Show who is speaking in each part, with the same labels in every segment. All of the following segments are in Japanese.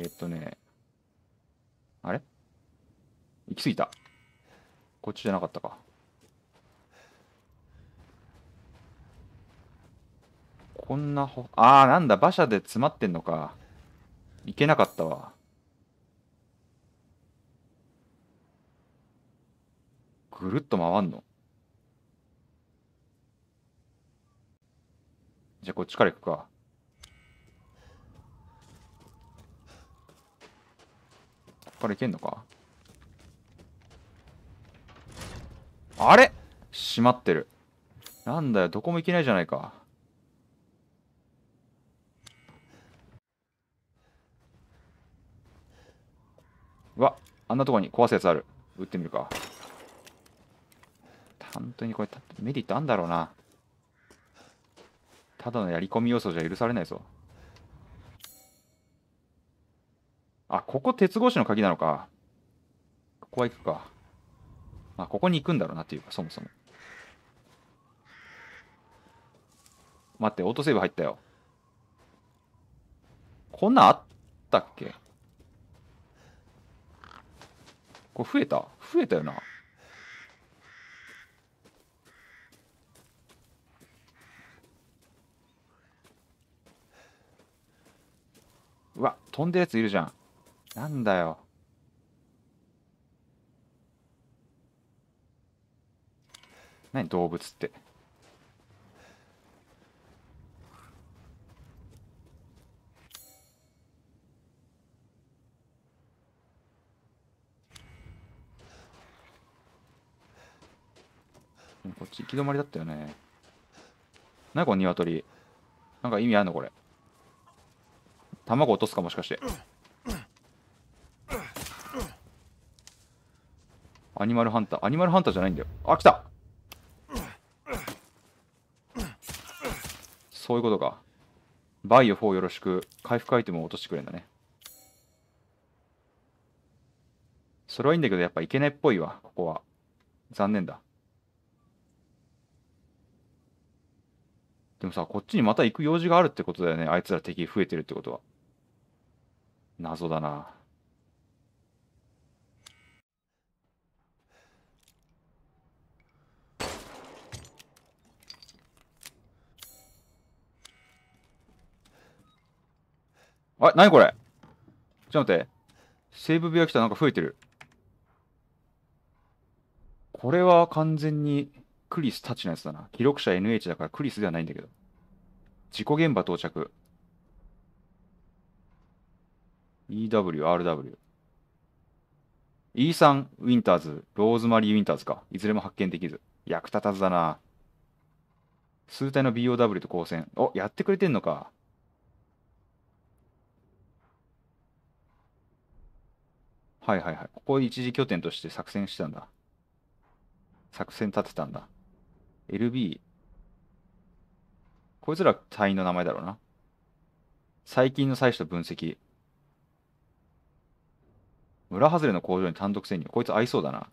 Speaker 1: えー、っとね、あれ行き過ぎた。こっちじゃなかったか。こんなほ、ああ、なんだ、馬車で詰まってんのか。行けなかったわ。ぐるっと回んのじゃあこっちから行くか。からいけんのかあれ閉まってるなんだよどこも行けないじゃないかうわあんなとこに壊すやつある撃ってみるか本当にこれメリットあんだろうなただのやり込み要素じゃ許されないぞあ、ここ鉄格子の鍵なのか。ここは行くか。まあ、ここに行くんだろうなっていうか、そもそも。待って、オートセーブ入ったよ。こんなんあったっけこれ増えた増えたよな。うわ、飛んでるやついるじゃん。なんだよ何動物ってこっち行き止まりだったよね何この鶏なんか意味あんのこれ卵落とすかもしかしてアニマルハンター。アニマルハンターじゃないんだよ。あ、来たそういうことか。バイオ4よろしく。回復アイテムを落としてくれんだね。それはいいんだけど、やっぱいけないっぽいわ、ここは。残念だ。でもさ、こっちにまた行く用事があるってことだよね。あいつら敵増えてるってことは。謎だな。あ、なにこれちょっと待って。セーブ部屋来たなんか増えてる。これは完全にクリスたちのやつだな。記録者 NH だからクリスではないんだけど。事故現場到着。EW、RW。E さん、ウィンターズ、ローズマリー・ウィンターズか。いずれも発見できず。役立たずだな。数体の BOW と交戦。お、やってくれてんのか。はいはいはい。ここを一時拠点として作戦してたんだ。作戦立てたんだ。LB。こいつら隊員の名前だろうな。最近の採取と分析。村外れの工場に単独潜入。こいつ合いそうだな。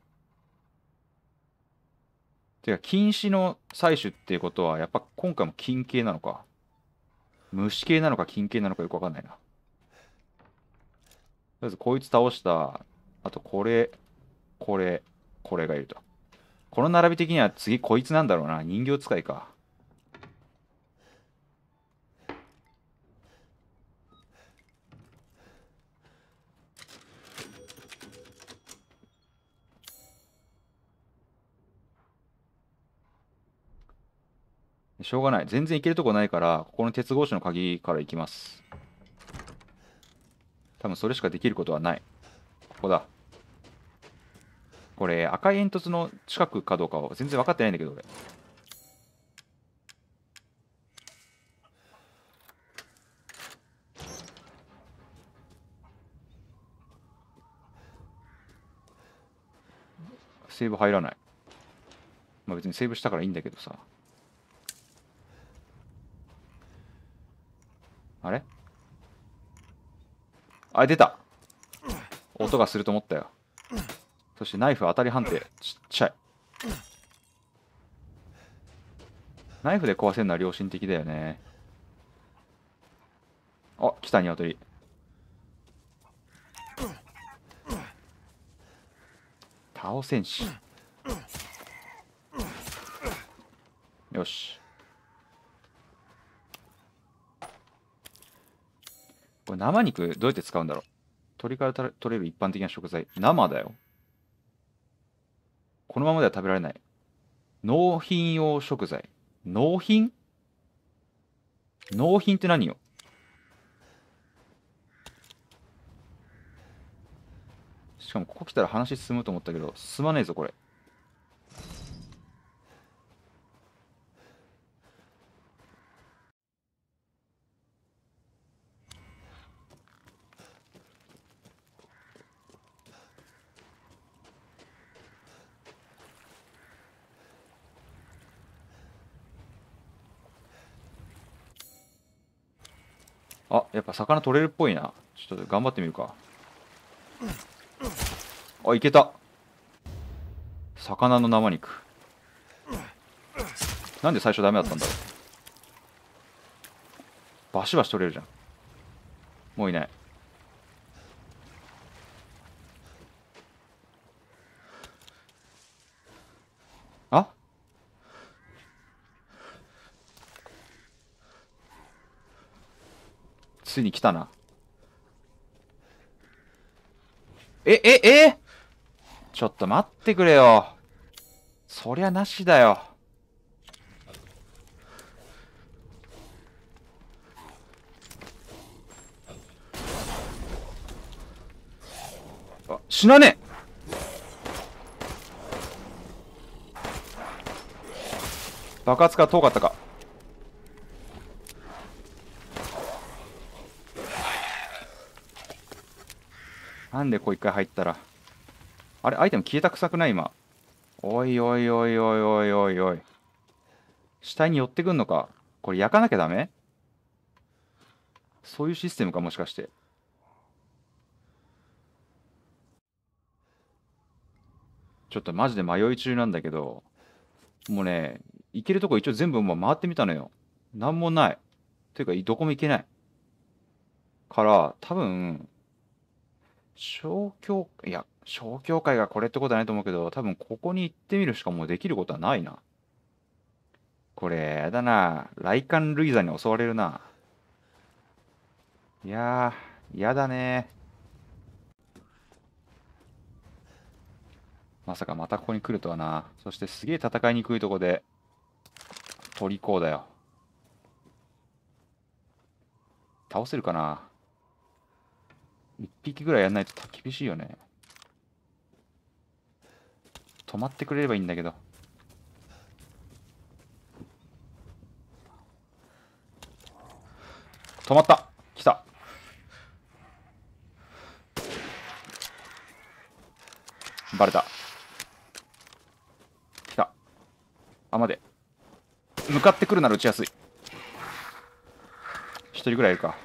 Speaker 1: てか、禁止の採取っていうことは、やっぱ今回も金系なのか。虫系なのか金系なのかよくわかんないな。りあえずこいつ倒した。あとこれ、これ、これがいると。この並び的には次こいつなんだろうな。人形使いか。しょうがない。全然行けるとこないから、ここの鉄格子の鍵から行きます。多分それしかできることはない。ここだ。これ、赤い煙突の近くかどうかは全然分かってないんだけど、俺。セーブ入らない。まあ別にセーブしたからいいんだけどさ。あれあ、出た。音がすると思ったよ。そしてナイフ当たり判定。ちっちゃい。ナイフで壊せるのは良心的だよね。あ、来た、ニワトリ。倒せんし。よし。これ生肉どうやって使うんだろう鳥から取れる一般的な食材。生だよ。このままでは食べられない。納品用食材。納品納品って何よしかもここ来たら話進むと思ったけど、進まねえぞ、これ。あやっぱ魚取れるっぽいなちょっと頑張ってみるかあいけた魚の生肉なんで最初ダメだったんだろうバシバシ取れるじゃんもういないついに来たな。え、え、えちょっと待ってくれよ。そりゃなしだよ。あ、死なねえ爆発が遠かったかなんでこう一回入ったら。あれ、アイテム消えた臭くない今。おいおいおいおいおいおいおい。死体に寄ってくんのか。これ焼かなきゃダメそういうシステムか、もしかして。ちょっとマジで迷い中なんだけど、もうね、行けるとこ一応全部もう回ってみたのよ。なんもない。というか、どこも行けない。から、多分、小教、いや、小教会がこれってことはないと思うけど、多分ここに行ってみるしかもうできることはないな。これ、やだな。雷管類座に襲われるな。いやー、やだねまさかまたここに来るとはな。そしてすげえ戦いにくいとこで、取りこうだよ。倒せるかな1匹ぐらいやんないと厳しいよね止まってくれればいいんだけど止まった来たバレた来たあまで向かってくるなら打ちやすい1人ぐらいいるか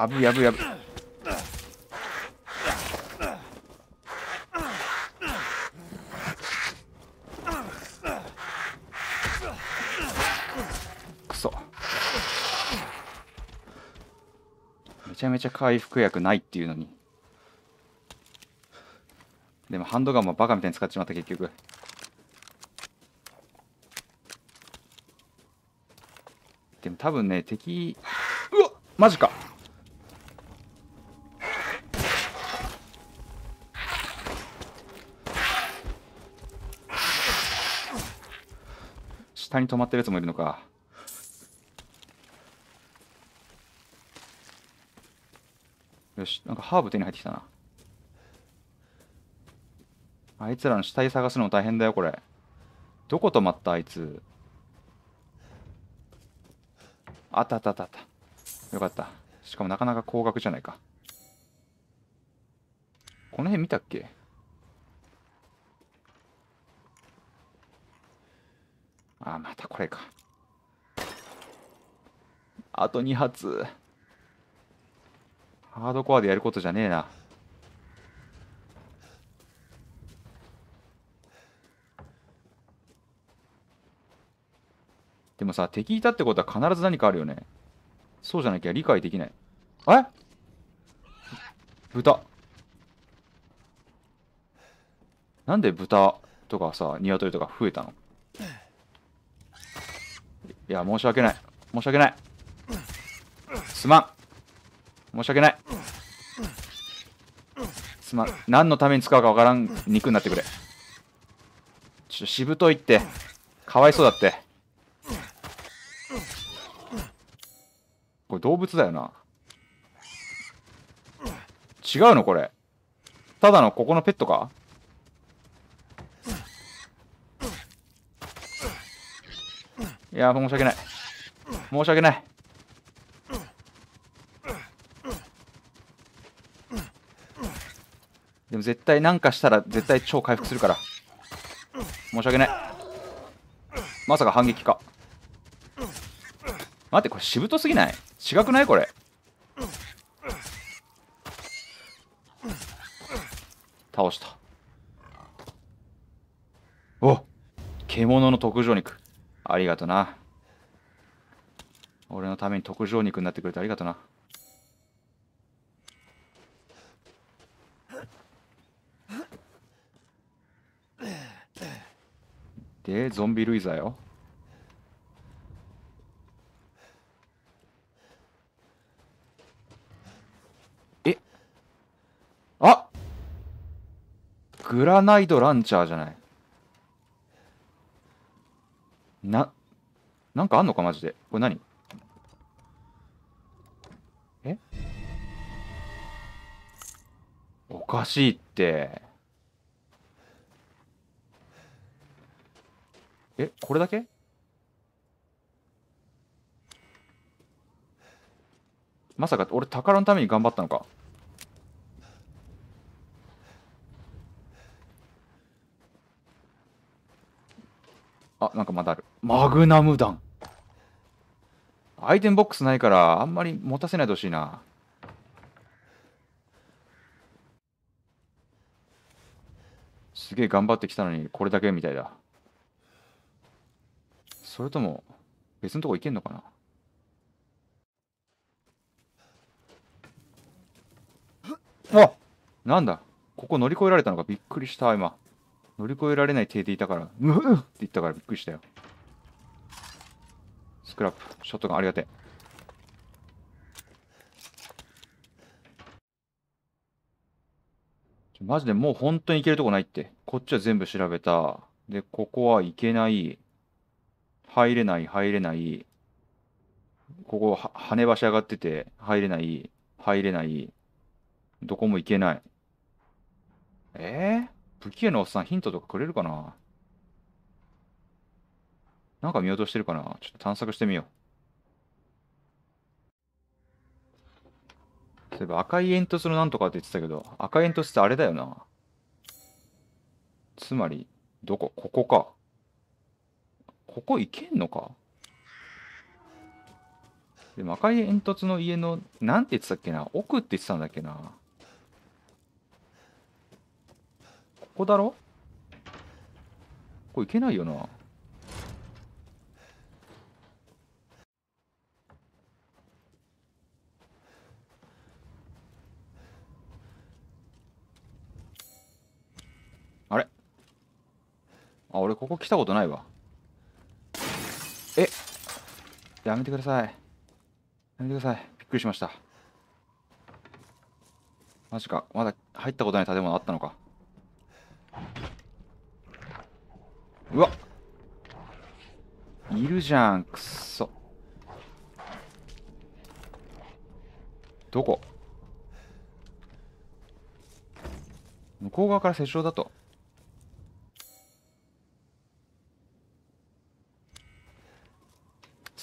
Speaker 1: あぶやぶやぶくそめちゃめちゃ回復薬ないっていうのにでもハンドガンもバカみたいに使っちまった結局でも多分ね敵うわマジかに止まってるやつもいるのか。よし、なんかハーブ手に入ってきたな。あいつらの死体探すのも大変だよ、これ。どこ止まったあいつ。あったあったあったあった。よかった。しかもなかなか高額じゃないか。この辺見たっけあ、またこれか。あと2発。ハードコアでやることじゃねえな。でもさ、敵いたってことは必ず何かあるよね。そうじゃなきゃ理解できない。え豚。なんで豚とかさ、鶏とか増えたのいや、申し訳ない。申し訳ない。すまん。申し訳ない。すまん。何のために使うかわからん肉になってくれ。ちょ、っとしぶといって。かわいそうだって。これ動物だよな。違うのこれ。ただのここのペットかいや申し訳ない申し訳ないでも絶対なんかしたら絶対超回復するから申し訳ないまさか反撃か待ってこれしぶとすぎない違くないこれ倒したお獣の特上肉ありがとな。俺のために特上肉になってくれてありがとな。で、ゾンビルイザーよ。えあグラナイドランチャーじゃない。な、なんかあんのかマジで。これ何えおかしいって。え、これだけまさか俺宝のために頑張ったのかあなんかまだあるマグナム弾アイテムボックスないからあんまり持たせないでほしいなすげえ頑張ってきたのにこれだけみたいだそれとも別のとこ行けんのかなあなんだここ乗り越えられたのかびっくりした今乗り越えられない手でいたからうっって言ったからびっくりしたよクラップ。ショットガンありがてえ。マジでもう本当に行けるとこないって。こっちは全部調べた。で、ここは行けない。入れない、入れない。ここ、は跳ね橋上がってて、入れない、入れない。どこも行けない。えー、武器屋のおっさんヒントとかくれるかななんか見落としてるかなちょっと探索してみよう。そういえば赤い煙突のなんとかって言ってたけど、赤い煙突ってあれだよな。つまり、どこここか。ここ行けんのかでも赤い煙突の家の、なんて言ってたっけな奥って言ってたんだっけなここだろここ行けないよな。ここ来たことないわえやめてくださいやめてくださいびっくりしましたマジかまだ入ったことない建物あったのかうわいるじゃんくっそどこ向こう側から施錠だと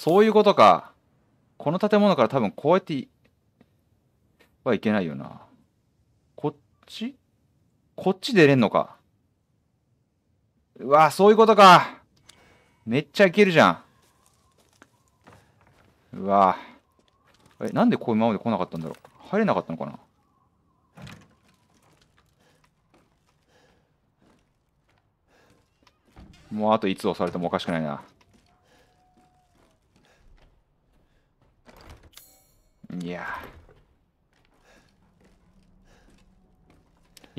Speaker 1: そういうことか。この建物から多分こうやってはいけないよな。こっちこっち出れんのか。うわそういうことか。めっちゃいけるじゃん。うわえ、なんでこう今まで来なかったんだろう。入れなかったのかな。もうあといつ押されてもおかしくないな。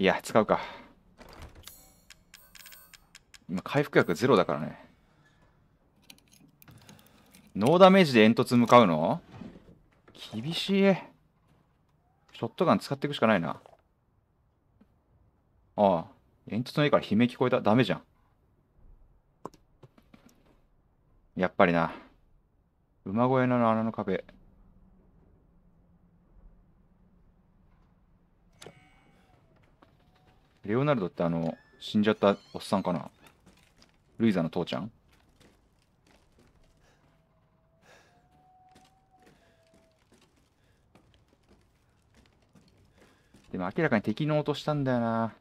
Speaker 1: や、使うか。今、回復薬ゼロだからね。ノーダメージで煙突向かうの厳しい。ショットガン使っていくしかないな。ああ、煙突の家から悲鳴聞こえた。ダメじゃん。やっぱりな。馬小屋の穴の壁。レオナルドってあの、死んじゃったおっさんかなルイザの父ちゃんでも明らかに敵の音したんだよな。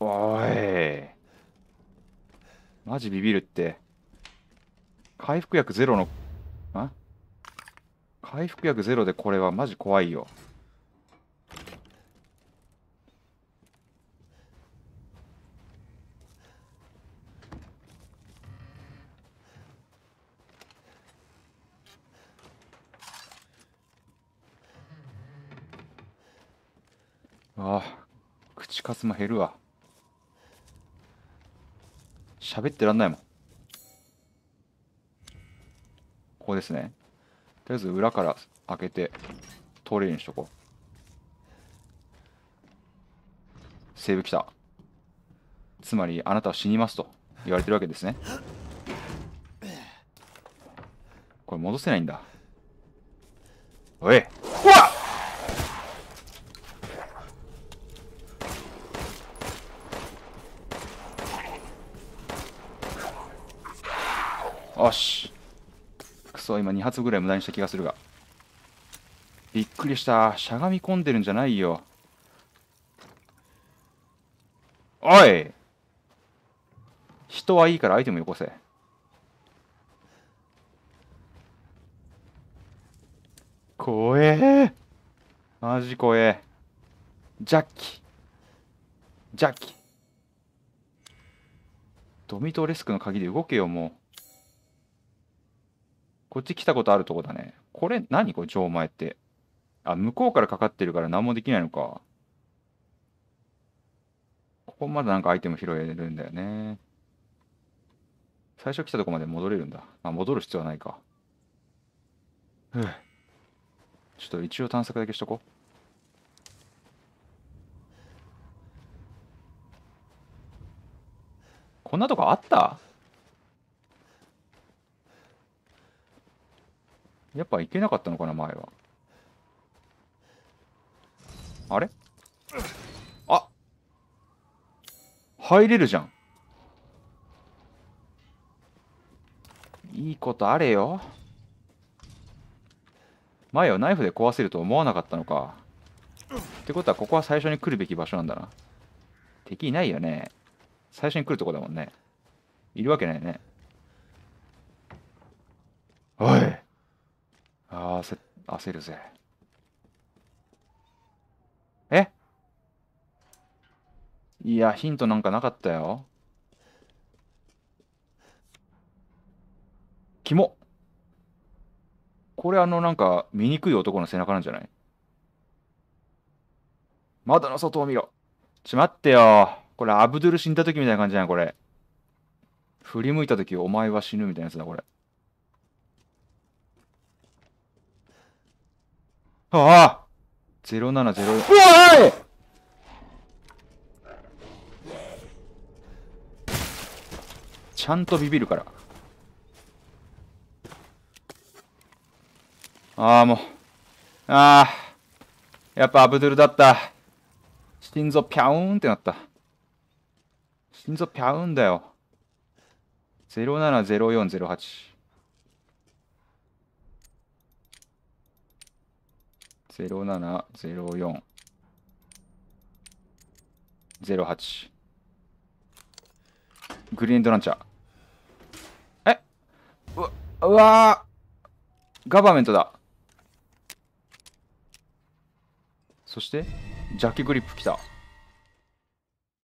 Speaker 1: おい。マジビビるって。回復薬ゼロの、あ回復薬ゼロでこれはマジ怖いよ。ああ口数も減るわ喋ってらんないもんここですねとりあえず裏から開けて通れるようにしとこうセーブきたつまりあなたは死にますと言われてるわけですねこれ戻せないんだおいわっよしくそ今2発ぐらい無駄にした気がするがびっくりしたしゃがみ込んでるんじゃないよおい人はいいからアイテムよこせ怖えマジ怖えジャッキジャッキドミトレスクの鍵で動けよもうこっち来たことあるとこだね。これ何これ城前って。あ、向こうからかかってるから何もできないのか。ここまでなんかアイテム拾えるんだよね。最初来たとこまで戻れるんだ。あ、戻る必要はないか。ふぅ。ちょっと一応探索だけしとこう。こんなとこあったやっぱ行けなかったのかな前はあれあ入れるじゃんいいことあれよ前はナイフで壊せると思わなかったのかってことはここは最初に来るべき場所なんだな敵いないよね最初に来るとこだもんねいるわけないねおいあー焦るぜえいやヒントなんかなかったよキモこれあのなんか醜い男の背中なんじゃない窓の外を見ろちまってよこれアブドゥル死んだ時みたいな感じじゃんこれ振り向いた時お前は死ぬみたいなやつだこれああ !070。おいちゃんとビビるから。ああ、もう。ああ。やっぱアブドゥルだった。心臓ぴゃうんってなった。心臓ぴゃうんだよ。0 7 0 4 0 8 0704。08。グリーンドランチャー。えうわ、うわガバメントだ。そして、ジャッキグリップ来た。